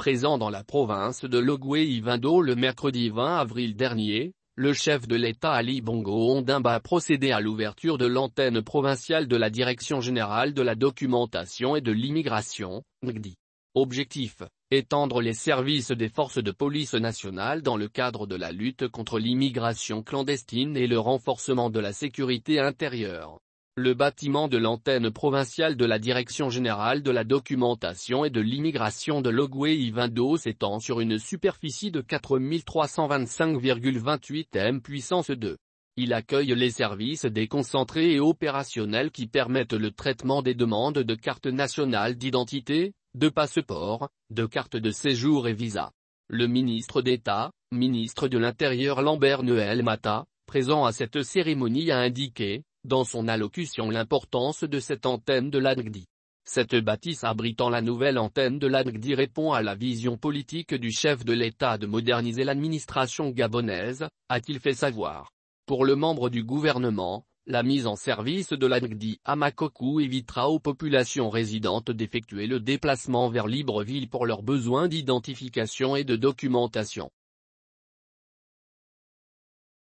Présent dans la province de Logwe-Ivindo le mercredi 20 avril dernier, le chef de l'État Ali Bongo Ondimba a procédé à l'ouverture de l'antenne provinciale de la Direction générale de la documentation et de l'immigration, NGDI. Objectif étendre les services des forces de police nationales dans le cadre de la lutte contre l'immigration clandestine et le renforcement de la sécurité intérieure. Le bâtiment de l'antenne provinciale de la Direction Générale de la Documentation et de l'Immigration de logué ivando s'étend sur une superficie de 4325,28 m puissance 2. Il accueille les services déconcentrés et opérationnels qui permettent le traitement des demandes de cartes nationales d'identité, de passeport, de cartes de séjour et visa. Le ministre d'État, ministre de l'Intérieur Lambert Noël Mata, présent à cette cérémonie a indiqué, dans son allocution l'importance de cette antenne de l'ANGDI. Cette bâtisse abritant la nouvelle antenne de l'ANGDI répond à la vision politique du chef de l'État de moderniser l'administration gabonaise, a-t-il fait savoir. Pour le membre du gouvernement, la mise en service de l'ANGDI à Makoku évitera aux populations résidentes d'effectuer le déplacement vers Libreville pour leurs besoins d'identification et de documentation.